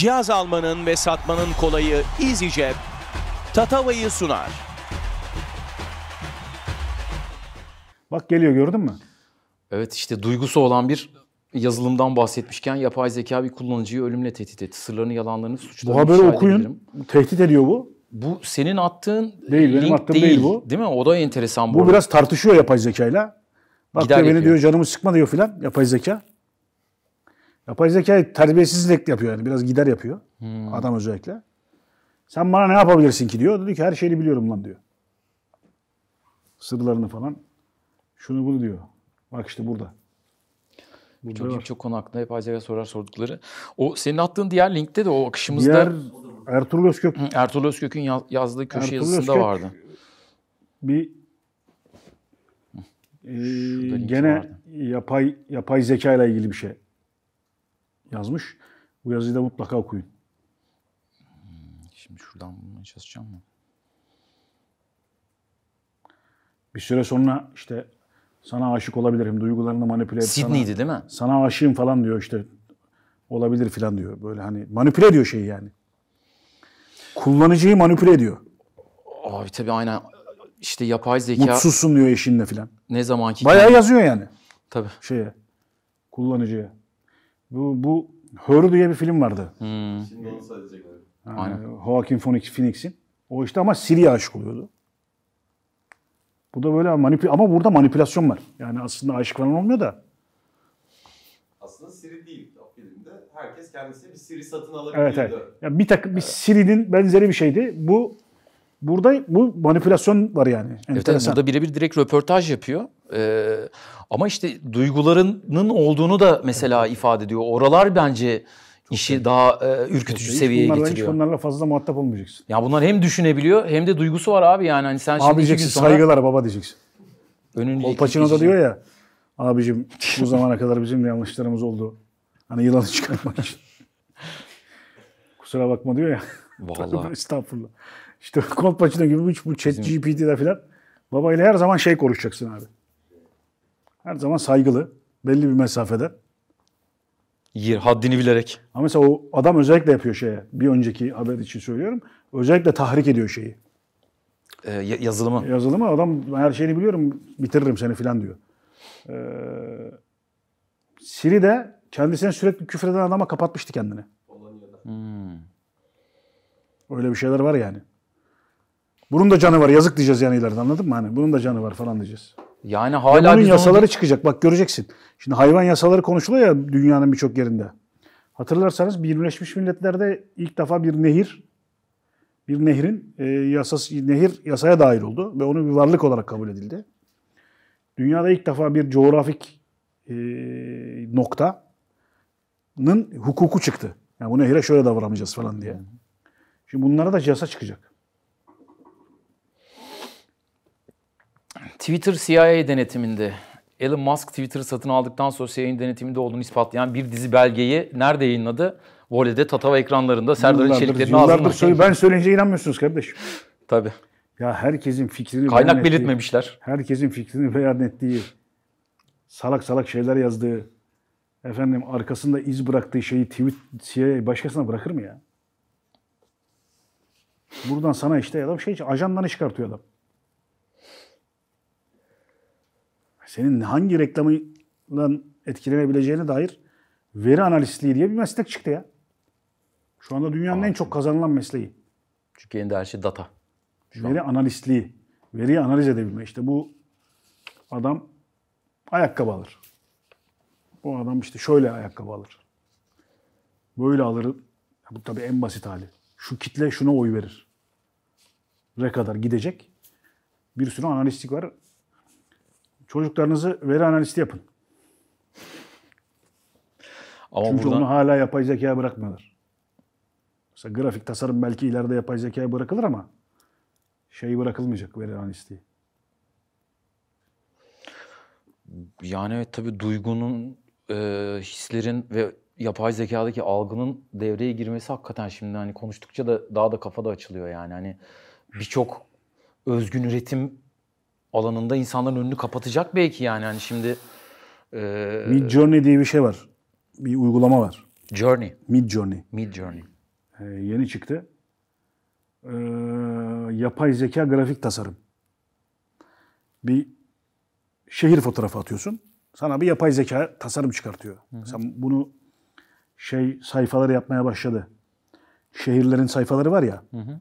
cihaz almanın ve satmanın kolayı EasyCep, Tatava'yı sunar. Bak geliyor gördün mü? Evet işte duygusu olan bir yazılımdan bahsetmişken yapay zeka bir kullanıcıyı ölümle tehdit etti. Sırlarını, yalanlarını, suçlarını Bu haberi okuyun. Edebilirim. Tehdit ediyor bu. Bu senin attığın değil, link benim attığım değil, değil bu. Değil mi? O da enteresan bu. Bu arada. biraz tartışıyor yapay zekayla. Bak Gider beni yapıyor. diyor canımı sıkma diyor filan yapay zeka. Yapay zekayı terbiyesizlik yapıyor yani. Biraz gider yapıyor. Hmm. Adam özellikle. Sen bana ne yapabilirsin ki diyor. Dedi ki her şeyi biliyorum lan diyor. Sırlarını falan. Şunu bunu diyor. Bak işte burada. burada çok, var. çok konu hakkında hep acayip sorar sordukları. O senin attığın diğer linkte de o akışımızda... Diğer Ertuğrul Özkök. Ertuğrul Özkök'ün yazdığı köşe Ertuğrul yazısında Özkök vardı. Bir e, gene vardı. yapay yapay zeka ile ilgili bir şey yazmış. Bu yazıyı da mutlaka okuyun. Hmm, şimdi şuradan bulmaya çalışacağım mı? Bir süre sonra işte sana aşık olabilirim, duygularını manipüle et. Sydney'di değil mi? Sana aşığım falan diyor işte. Olabilir falan diyor. Böyle hani manipüle ediyor şeyi yani. Kullanıcıyı manipüle ediyor. Abi tabii aynen işte yapay zeka... Mutsuzsun diyor eşinle falan. Ne zamanki... Bayağı yazıyor yani. Tabii. Şeye, kullanıcıya. Bu, bu Hör diye bir film vardı. Hmm. Şimdi onu sadece. Yani Aynen. Joaquin Phoenix'in. O işte ama Siri'ye aşık oluyordu. Bu da böyle manipül ama burada manipülasyon var. Yani aslında aşık falan olmuyor da. Aslında Siri değil o filmde. Herkes kendisine bir Siri satın alabiliyordu. Evet, evet. Yani bir takım evet. bir Siri'nin benzeri bir şeydi. Bu burada bu manipülasyon var yani. Enteresan. Evet, evet burada birebir direkt röportaj yapıyor. Ee, ama işte duygularının olduğunu da mesela evet. ifade ediyor. Oralar bence işi evet. daha e, ürkütücü seviyeye bunlarla, getiriyor. Hiç bunlarla fazla muhatap olmayacaksın. Ya bunlar hem düşünebiliyor hem de duygusu var abi yani. Hani sen abi şimdi diyeceksin sonra... saygılar baba diyeceksin. Önünce Ol Pacino da diyor ya abicim bu zamana kadar bizim de yanlışlarımız oldu. Hani yılanı çıkartmak için. Kusura bakma diyor ya. Vallahi. Estağfurullah. İşte Kolpaçino gibi bu, bu chat GPT'de falan babayla her zaman şey konuşacaksın abi her zaman saygılı, belli bir mesafede. Yer, haddini bilerek. Ama mesela o adam özellikle yapıyor şeye. Bir önceki haber için söylüyorum. Özellikle tahrik ediyor şeyi. Ee, yazılımı. Yazılımı adam her şeyini biliyorum bitiririm seni filan diyor. Ee, Siri de kendisine sürekli küfreden adama kapatmıştı kendini. Hmm. Öyle bir şeyler var yani. Bunun da canı var yazık diyeceğiz yani ileride anladın mı? Hani bunun da canı var falan diyeceğiz. Yani hala bunun yasaları onu... çıkacak. Bak göreceksin. Şimdi hayvan yasaları konuşuluyor ya dünyanın birçok yerinde. Hatırlarsanız Birleşmiş Milletler'de ilk defa bir nehir bir nehrin e, yasası nehir yasaya dahil oldu ve onu bir varlık olarak kabul edildi. Dünyada ilk defa bir coğrafik e, noktanın hukuku çıktı. Yani bu nehire şöyle davranacağız falan diye. Şimdi bunlara da yasa çıkacak. Twitter CIA denetiminde. Elon Musk Twitter'ı satın aldıktan sonra CIA'nin denetiminde olduğunu ispatlayan bir dizi belgeyi nerede yayınladı? Vole'de Tatava ekranlarında Serdar'ın çeliklerini ağzından. Yıllardır söyle, ben söyleyince inanmıyorsunuz kardeşim. Tabii. Ya herkesin fikrini Kaynak belirtmemişler. Herkesin fikrini beyan ettiği, salak salak şeyler yazdığı, efendim arkasında iz bıraktığı şeyi tweet CIA başkasına bırakır mı ya? Buradan sana işte adam şey ajandan çıkartıyor adam. senin hangi reklamından etkilenebileceğine dair veri analistliği diye bir meslek çıktı ya. Şu anda dünyanın Aa, en çok kazanılan mesleği. Çünkü elinde her şey data. Şu veri an. analistliği. Veriyi analiz edebilme. İşte bu adam ayakkabı alır. Bu adam işte şöyle ayakkabı alır. Böyle alır. Bu tabii en basit hali. Şu kitle şuna oy verir. Re kadar gidecek. Bir sürü analistik var. Çocuklarınızı veri analisti yapın. Ama Çünkü buradan... onu hala yapay zekaya bırakmıyorlar. Mesela grafik tasarım belki ileride yapay zekaya bırakılır ama şey bırakılmayacak veri analisti. Yani evet tabii duygunun, e, hislerin ve yapay zekadaki algının devreye girmesi hakikaten şimdi hani konuştukça da daha da kafada açılıyor yani. Hani birçok özgün üretim alanında insanların önünü kapatacak belki yani. Hani şimdi e, Mid Journey diye bir şey var. Bir uygulama var. Journey. Mid Journey. Mid Journey. Ee, yeni çıktı. Ee, yapay zeka grafik tasarım. Bir şehir fotoğrafı atıyorsun. Sana bir yapay zeka tasarım çıkartıyor. Hı-hı. Sen bunu şey sayfaları yapmaya başladı. Şehirlerin sayfaları var ya. Hı hı.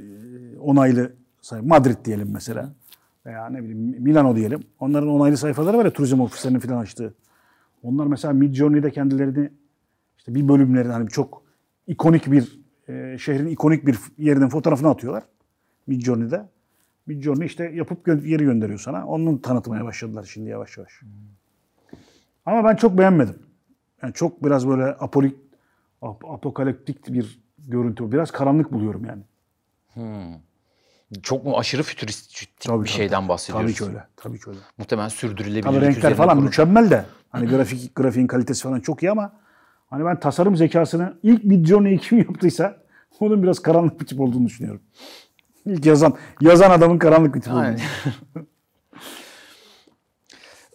E, onaylı say Madrid diyelim mesela. Hı veya ne bileyim Milano diyelim. Onların onaylı sayfaları var ya turizm ofislerinin falan açtığı. Onlar mesela Midjourney'de kendilerini işte bir bölümlerin hani çok ikonik bir e, şehrin ikonik bir yerinin fotoğrafını atıyorlar. Midjourney'de. Midjourney işte yapıp gö- yeri gönderiyor sana. Onun tanıtmaya başladılar şimdi yavaş yavaş. Hmm. Ama ben çok beğenmedim. Yani çok biraz böyle apolik, ap- apokaliptik bir görüntü. Biraz karanlık buluyorum yani. Hmm çok mu aşırı fütüristik bir tabii, şeyden tabii. bahsediyoruz. Tabii ki öyle. Tabii ki öyle. Muhtemelen sürdürülebilir. Tabii renkler falan kurun. mükemmel de. Hani grafik grafiğin kalitesi falan çok iyi ama hani ben tasarım zekasını ilk videonu kim yaptıysa onun biraz karanlık bir tip olduğunu düşünüyorum. İlk yazan yazan adamın karanlık bir tip yani. olduğunu.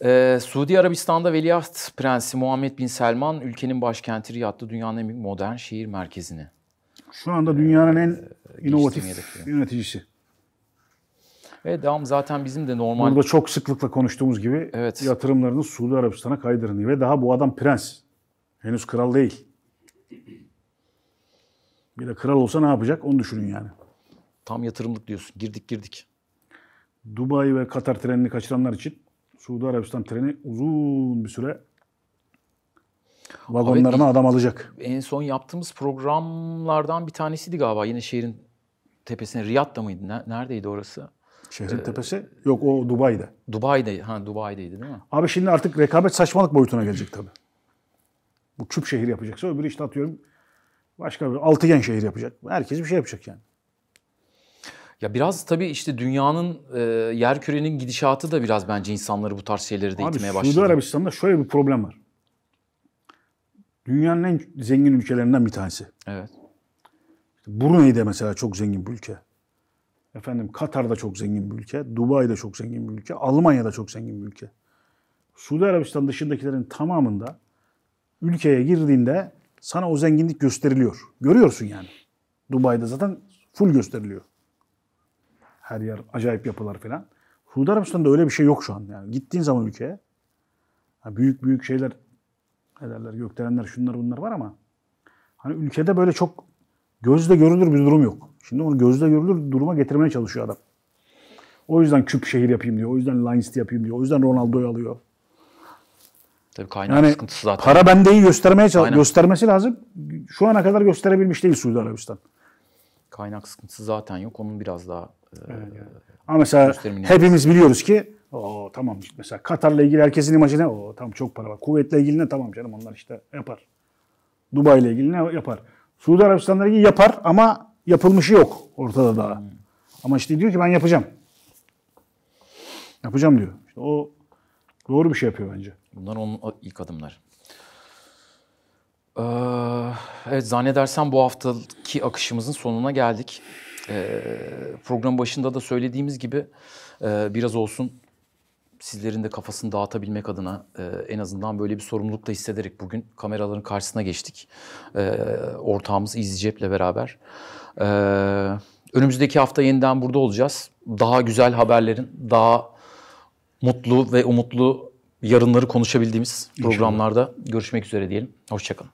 Ee, Suudi Arabistan'da Veliaht Prensi Muhammed Bin Selman ülkenin başkenti Riyad'da dünyanın en modern şehir merkezini. Şu anda dünyanın en e, inovatif yöneticisi. Ve devam zaten bizim de normal... Burada çok sıklıkla konuştuğumuz gibi evet. yatırımlarınız Suudi Arabistan'a kaydırın Ve daha bu adam prens. Henüz kral değil. Bir de kral olsa ne yapacak onu düşünün yani. Tam yatırımlık diyorsun. Girdik girdik. Dubai ve Katar trenini kaçıranlar için Suudi Arabistan treni uzun bir süre vagonlarına evet, adam alacak. En son yaptığımız programlardan bir tanesiydi galiba. Yine şehrin tepesine Riyad'da mıydı? Neredeydi orası? Şehrin ee, tepesi? Yok o Dubai'de. Dubai'de, ha Dubai'deydi değil mi? Abi şimdi artık rekabet saçmalık boyutuna gelecek tabii. Bu küp şehir yapacaksa öbürü işte atıyorum başka bir altıgen şehir yapacak. Herkes bir şey yapacak yani. Ya biraz tabii işte dünyanın e, yerkürenin gidişatı da biraz bence insanları bu tarz şeyleri de Abi, itmeye başladı. Suudi Arabistan'da şöyle bir problem var. Dünyanın en zengin ülkelerinden bir tanesi. Evet. İşte Brunei de mesela çok zengin bir ülke. Efendim Katar da çok zengin bir ülke, Dubai Dubai'de çok zengin bir ülke, Almanya da çok zengin bir ülke. Suudi Arabistan dışındakilerin tamamında ülkeye girdiğinde sana o zenginlik gösteriliyor. Görüyorsun yani. Dubai'de zaten full gösteriliyor. Her yer acayip yapılar falan. Suudi Arabistan'da öyle bir şey yok şu an. Yani gittiğin zaman ülkeye büyük büyük şeyler ederler, gökdelenler, şunlar bunlar var ama hani ülkede böyle çok gözle görülür bir durum yok. Şimdi onu gözle görülür duruma getirmeye çalışıyor adam. O yüzden küp şehir yapayım diyor. O yüzden Lions'ti yapayım diyor. O yüzden Ronaldo'yu alıyor. Tabii kaynak yani sıkıntısı zaten. Para bendeyi göstermeye çalış göstermesi lazım. Şu ana kadar gösterebilmiş değil Suudi Arabistan. Kaynak sıkıntısı zaten yok. Onun biraz daha e, Ama mesela hepimiz biliyoruz ki o tamam mesela Katar'la ilgili herkesin imajı O tamam çok para var. Kuvvetle ilgili ne? Tamam canım onlar işte yapar. Dubai ile ilgili ne yapar? Suudi Arabistan'la ilgili yapar ama yapılmışı yok ortada daha. Hmm. Ama işte diyor ki ben yapacağım. Yapacağım diyor. İşte o doğru bir şey yapıyor bence. Bunlar onun ilk adımlar. Ee, evet zannedersem bu haftaki akışımızın sonuna geldik. Ee, program başında da söylediğimiz gibi e, biraz olsun sizlerin de kafasını dağıtabilmek adına e, en azından böyle bir sorumluluk da hissederek bugün kameraların karşısına geçtik. E, ortağımız İzzi Cep'le beraber. E, önümüzdeki hafta yeniden burada olacağız. Daha güzel haberlerin, daha mutlu ve umutlu yarınları konuşabildiğimiz İnşallah. programlarda görüşmek üzere diyelim. Hoşçakalın.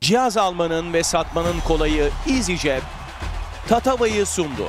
Cihaz almanın ve satmanın kolayı EasyJet, Tatava'yı sundu.